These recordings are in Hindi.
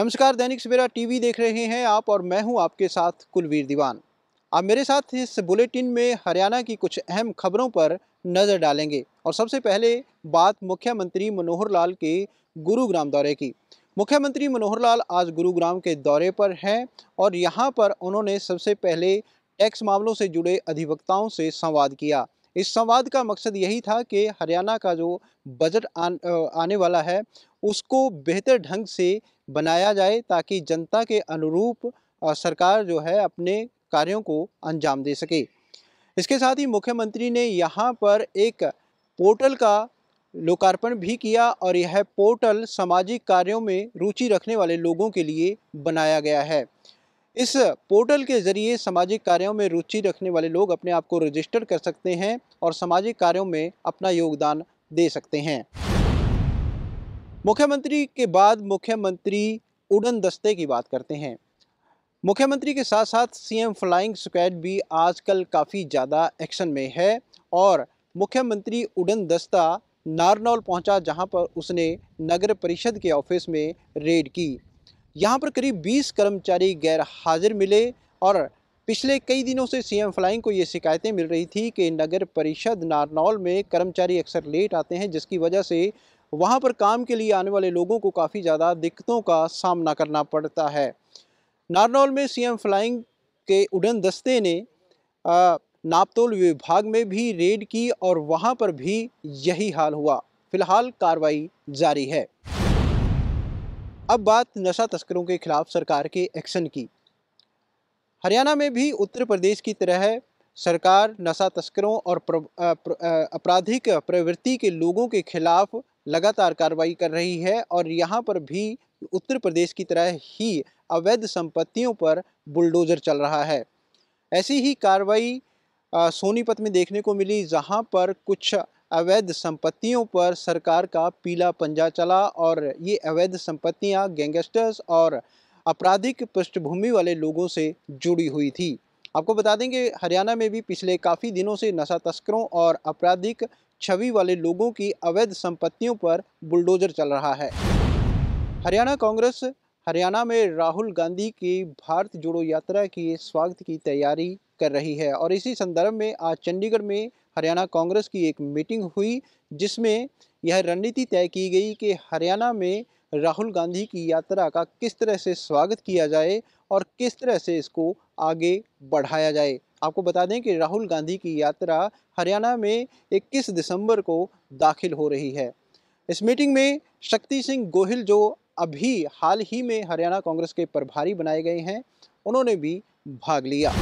नमस्कार दैनिक सवेरा टीवी देख रहे हैं आप और मैं हूं आपके साथ कुलवीर दीवान आप मेरे साथ इस बुलेटिन में हरियाणा की कुछ अहम खबरों पर नज़र डालेंगे और सबसे पहले बात मुख्यमंत्री मनोहर लाल के गुरुग्राम दौरे की मुख्यमंत्री मनोहर लाल आज गुरुग्राम के दौरे पर हैं और यहाँ पर उन्होंने सबसे पहले टैक्स मामलों से जुड़े अधिवक्ताओं से संवाद किया इस संवाद का मकसद यही था कि हरियाणा का जो बजट आन, आने वाला है उसको बेहतर ढंग से बनाया जाए ताकि जनता के अनुरूप सरकार जो है अपने कार्यों को अंजाम दे सके इसके साथ ही मुख्यमंत्री ने यहाँ पर एक पोर्टल का लोकार्पण भी किया और यह पोर्टल सामाजिक कार्यों में रुचि रखने वाले लोगों के लिए बनाया गया है इस पोर्टल के ज़रिए सामाजिक कार्यों में रुचि रखने वाले लोग अपने आप को रजिस्टर कर सकते हैं और सामाजिक कार्यों में अपना योगदान दे सकते हैं मुख्यमंत्री के बाद मुख्यमंत्री उड़न दस्ते की बात करते हैं मुख्यमंत्री के साथ साथ सीएम फ्लाइंग स्क्वाड भी आजकल काफ़ी ज़्यादा एक्शन में है और मुख्यमंत्री उड़न दस्ता नारनौल पहुंचा जहां पर उसने नगर परिषद के ऑफिस में रेड की यहाँ पर करीब 20 कर्मचारी गैर हाजिर मिले और पिछले कई दिनों से सीएम फ्लाइंग को ये शिकायतें मिल रही थी कि नगर परिषद नारनौल में कर्मचारी अक्सर लेट आते हैं जिसकी वजह से वहाँ पर काम के लिए आने वाले लोगों को काफ़ी ज़्यादा दिक्कतों का सामना करना पड़ता है नारनौल में सीएम फ्लाइंग के उड़न दस्ते ने नापतोल विभाग में भी रेड की और वहाँ पर भी यही हाल हुआ फिलहाल कार्रवाई जारी है अब बात नशा तस्करों के खिलाफ सरकार के एक्शन की हरियाणा में भी उत्तर प्रदेश की तरह सरकार नशा तस्करों और आपराधिक प्रवृत्ति के लोगों के खिलाफ लगातार कार्रवाई कर रही है और यहाँ पर भी उत्तर प्रदेश की तरह ही अवैध संपत्तियों पर बुलडोजर चल रहा है ऐसी ही कार्रवाई सोनीपत में देखने को मिली जहाँ पर कुछ अवैध संपत्तियों पर सरकार का पीला पंजा चला और ये अवैध संपत्तियां गैंगस्टर्स और आपराधिक पृष्ठभूमि वाले लोगों से जुड़ी हुई थी आपको बता दें कि हरियाणा में भी पिछले काफ़ी दिनों से नशा तस्करों और आपराधिक छवि वाले लोगों की अवैध संपत्तियों पर बुलडोजर चल रहा है हरियाणा कांग्रेस हरियाणा में राहुल गांधी की भारत जोड़ो यात्रा की स्वागत की तैयारी कर रही है और इसी संदर्भ में आज चंडीगढ़ में हरियाणा कांग्रेस की एक मीटिंग हुई जिसमें यह रणनीति तय की गई कि हरियाणा में राहुल गांधी की यात्रा का किस तरह से स्वागत किया जाए और किस तरह से इसको आगे बढ़ाया जाए आपको बता दें कि राहुल गांधी की यात्रा हरियाणा में 21 दिसंबर को दाखिल हो रही है इस मीटिंग में शक्ति सिंह गोहिल जो अभी हाल ही में हरियाणा कांग्रेस के प्रभारी बनाए गए हैं उन्होंने भी भाग लिया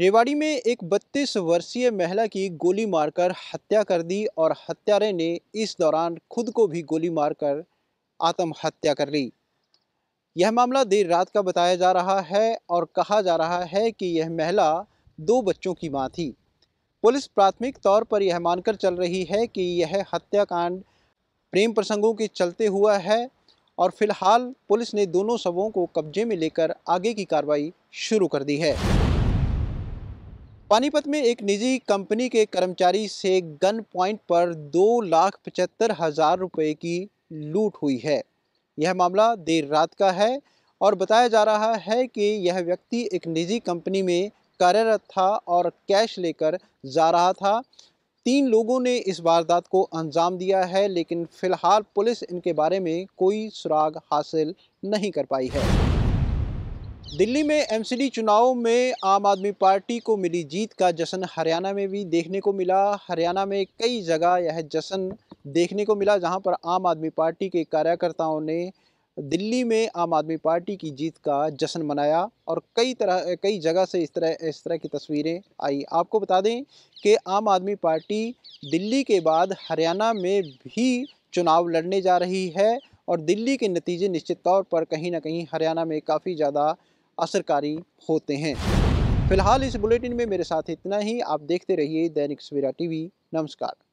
रेवाड़ी में एक 32 वर्षीय महिला की गोली मारकर हत्या कर दी और हत्यारे ने इस दौरान खुद को भी गोली मारकर आत्महत्या कर ली यह मामला देर रात का बताया जा रहा है और कहा जा रहा है कि यह महिला दो बच्चों की मां थी पुलिस प्राथमिक तौर पर यह मानकर चल रही है कि यह हत्याकांड प्रेम प्रसंगों के चलते हुआ है और फिलहाल पुलिस ने दोनों शवों को कब्जे में लेकर आगे की कार्रवाई शुरू कर दी है पानीपत में एक निजी कंपनी के कर्मचारी से गन पॉइंट पर दो लाख पचहत्तर हज़ार रुपये की लूट हुई है यह मामला देर रात का है और बताया जा रहा है कि यह व्यक्ति एक निजी कंपनी में कार्यरत था और कैश लेकर जा रहा था तीन लोगों ने इस वारदात को अंजाम दिया है लेकिन फ़िलहाल पुलिस इनके बारे में कोई सुराग हासिल नहीं कर पाई है दिल्ली में एमसीडी चुनाव में आम आदमी पार्टी को मिली जीत का जश्न हरियाणा में भी देखने को मिला हरियाणा में कई जगह यह जश्न देखने को मिला जहां पर आम आदमी पार्टी के कार्यकर्ताओं ने दिल्ली में आम आदमी पार्टी की जीत का जश्न मनाया और कई तरह कई जगह से इस तरह इस तरह की तस्वीरें आई आपको बता दें कि आम आदमी पार्टी दिल्ली के बाद हरियाणा में भी चुनाव लड़ने जा रही है और दिल्ली के नतीजे निश्चित तौर पर कहीं ना कहीं हरियाणा में काफ़ी ज़्यादा असरकारी होते हैं फिलहाल इस बुलेटिन में मेरे साथ इतना ही आप देखते रहिए दैनिक सवेरा टीवी नमस्कार